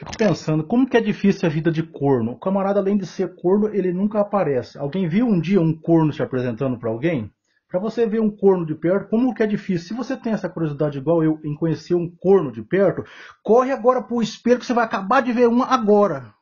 Fico pensando, como que é difícil a vida de corno? O camarada, além de ser corno, ele nunca aparece. Alguém viu um dia um corno se apresentando para alguém? Para você ver um corno de perto, como que é difícil. Se você tem essa curiosidade igual eu em conhecer um corno de perto, corre agora para o espelho que você vai acabar de ver um agora.